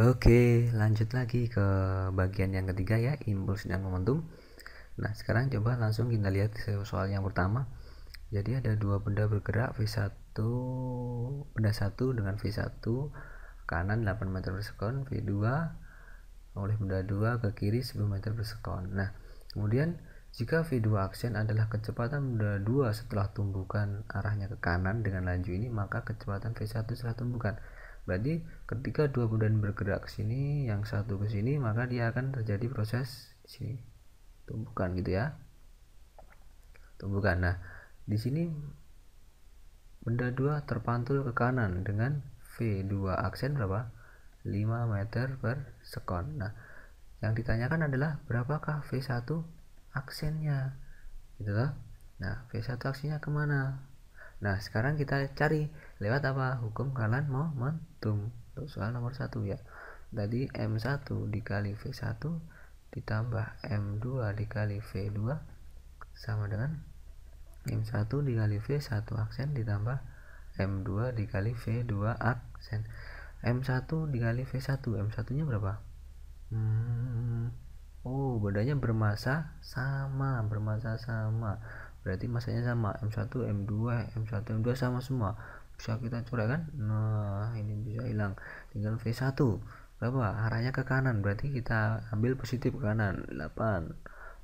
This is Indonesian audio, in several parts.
Oke, lanjut lagi ke bagian yang ketiga ya, impuls dan momentum. Nah, sekarang coba langsung kita lihat soal yang pertama. Jadi ada dua benda bergerak V1 benda 1 dengan V1 kanan 8 meter per sekon, V2 oleh benda 2 ke kiri 10 meter per sekon. Nah, kemudian jika V2 aksen adalah kecepatan benda 2 setelah tumbukan arahnya ke kanan dengan laju ini, maka kecepatan V1 setelah tumbukan berarti ketika dua bulan bergerak ke sini yang satu ke sini maka dia akan terjadi proses di sini tumbukan gitu ya tumbukan nah di sini benda dua terpantul ke kanan dengan V2 aksen berapa 5 meter per sekon nah yang ditanyakan adalah berapakah V1 aksennya gitu loh nah V1 aksennya kemana Nah, sekarang kita cari lewat apa? Hukum kalan momentum. Untuk soal nomor 1 ya. Tadi M1 dikali V1 ditambah M2 dikali V2 sama dengan M1 dikali V1 aksen ditambah M2 dikali V2 aksen. M1 dikali V1, M1-nya berapa? Hmm. Oh, badannya bermasa sama, bermasa sama berarti masanya sama M1 M2 M1 M2 sama semua bisa kita coret kan nah ini bisa hilang tinggal V1 berapa arahnya ke kanan berarti kita ambil positif ke kanan 8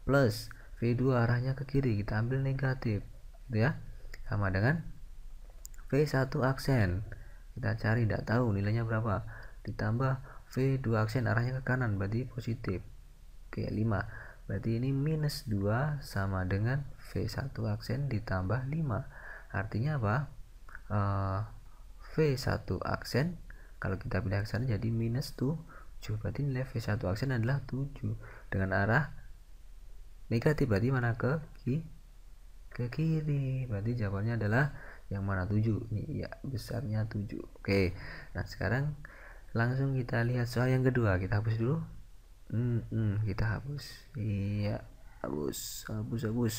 plus V2 arahnya ke kiri kita ambil negatif gitu ya sama dengan V1 aksen kita cari tidak tahu nilainya berapa ditambah V2 aksen arahnya ke kanan berarti positif oke 5 Berarti ini minus 2 sama dengan V1 aksen ditambah 5. Artinya apa? E, eh, V1 aksen kalau kita pindah ke sana jadi minus 7. Berarti nilai V1 aksen adalah 7 dengan arah negatif berarti mana ke kiri ke kiri berarti jawabannya adalah yang mana 7 nih ya besarnya 7 oke nah sekarang langsung kita lihat soal yang kedua kita hapus dulu hmm, hmm, kita hapus iya hapus hapus hapus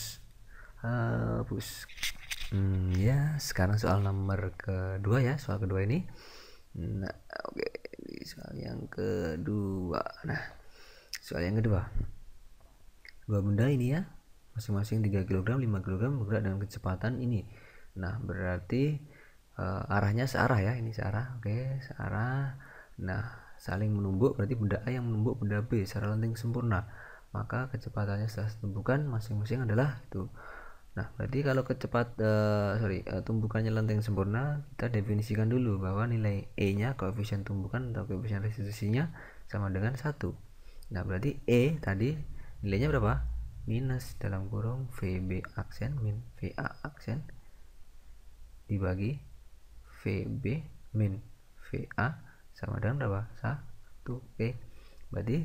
hapus hmm, ya sekarang soal nomor kedua ya soal kedua ini nah oke okay. soal yang kedua nah soal yang kedua dua benda ini ya masing-masing 3 kg 5 kg bergerak dengan kecepatan ini nah berarti uh, arahnya searah ya ini searah oke okay, searah nah saling menumbuk berarti benda A yang menumbuk benda B secara lenting sempurna maka kecepatannya setelah tumbukan masing-masing adalah itu nah berarti kalau kecepat uh, sorry uh, tumbukannya lenting sempurna kita definisikan dulu bahwa nilai E nya koefisien tumbukan atau koefisien restitusinya sama dengan satu nah berarti E tadi nilainya berapa minus dalam kurung VB aksen min VA aksen dibagi VB min VA sama dengan berapa? 1 Oke berarti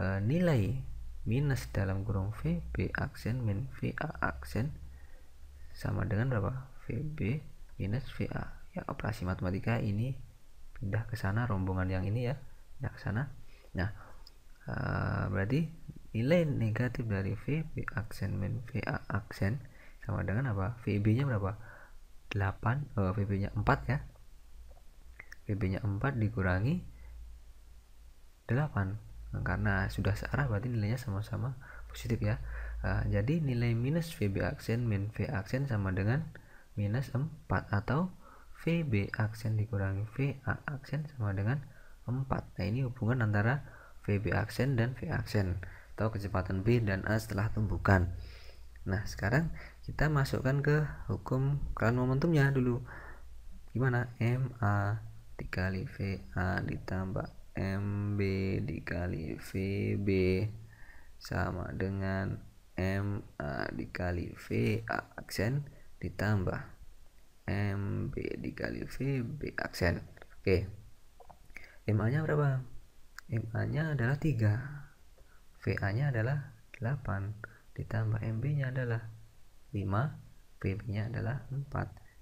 e, nilai minus dalam kurung V B aksen min a aksen sama dengan berapa? v b minus v a ya operasi matematika ini pindah ke sana rombongan yang ini ya pindah ke sana nah e, berarti nilai negatif dari V B aksen min VA aksen sama dengan apa? b nya berapa? 8 eh, v b nya 4 ya BB nya 4 dikurangi 8 nah, karena sudah searah berarti nilainya sama-sama positif ya nah, jadi nilai minus VB aksen min V aksen sama dengan minus 4 atau VB aksen dikurangi VA aksen sama dengan 4 nah ini hubungan antara VB aksen dan V aksen atau kecepatan B dan A setelah tumbukan Nah, sekarang kita masukkan ke hukum kelan momentumnya dulu. Gimana? MA dikali VA ditambah MB dikali VB sama dengan MA dikali VA aksen ditambah MB dikali VB aksen oke MA nya berapa? MA nya adalah 3 VA nya adalah 8 ditambah MB nya adalah 5 VB nya adalah 4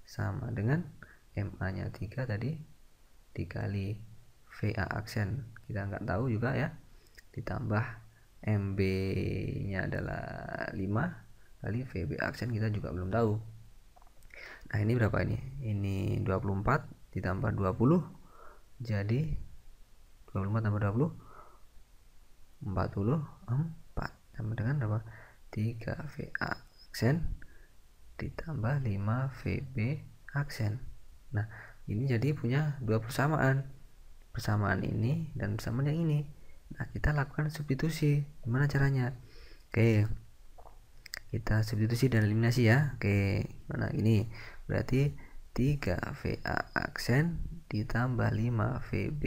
sama dengan MA nya 3 tadi dikali VA aksen kita nggak tahu juga ya ditambah MB nya adalah 5 kali VB aksen kita juga belum tahu nah ini berapa ini ini 24 ditambah 20 jadi 24 tambah 20 44 sama dengan berapa 3 VA aksen ditambah 5 VB aksen nah ini jadi punya dua persamaan persamaan ini dan persamaan yang ini nah kita lakukan substitusi gimana caranya oke kita substitusi dan eliminasi ya oke mana ini berarti 3 VA aksen ditambah 5 VB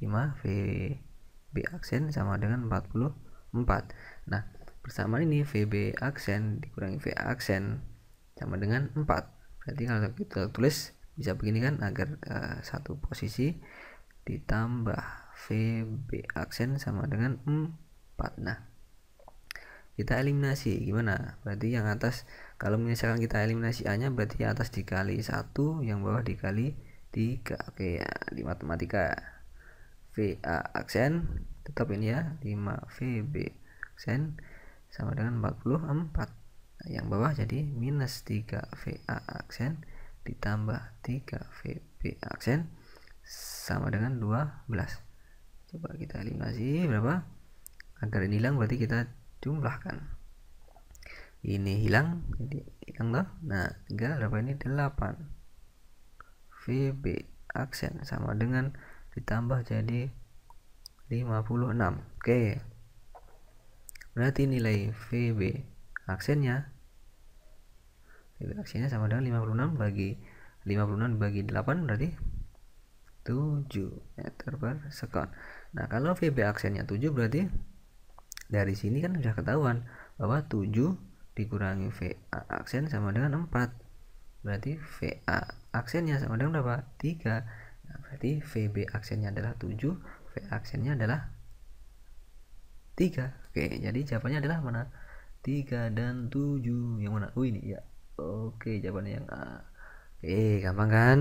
5 VB aksen sama dengan 44 nah persamaan ini VB aksen dikurangi VA aksen sama dengan 4 berarti kalau kita tulis bisa begini kan agar uh, satu posisi ditambah VB aksen sama dengan 4 nah kita eliminasi gimana berarti yang atas kalau misalkan kita eliminasi A nya berarti yang atas dikali satu yang bawah dikali tiga oke ya di matematika VA aksen tetap ini ya 5 VB aksen sama dengan 44 nah, yang bawah jadi minus 3 VA aksen ditambah 3 VB aksen sama dengan 12 coba kita eliminasi berapa agar ini hilang berarti kita jumlahkan ini hilang jadi hilang loh nah 3 berapa ini 8 VB aksen sama dengan ditambah jadi 56 oke berarti nilai VB aksennya Gitu. Aksinya sama dengan 56 bagi 56 bagi 8 berarti 7 meter per sekon. Nah, kalau VB aksennya 7 berarti dari sini kan sudah ketahuan bahwa 7 dikurangi VA aksen sama dengan 4. Berarti VA aksennya sama dengan berapa? 3. Nah, berarti VB aksennya adalah 7, V aksennya adalah 3. Oke, jadi jawabannya adalah mana? 3 dan 7. Yang mana? Oh, ini ya. Oke, jawaban yang A. Oke, gampang kan?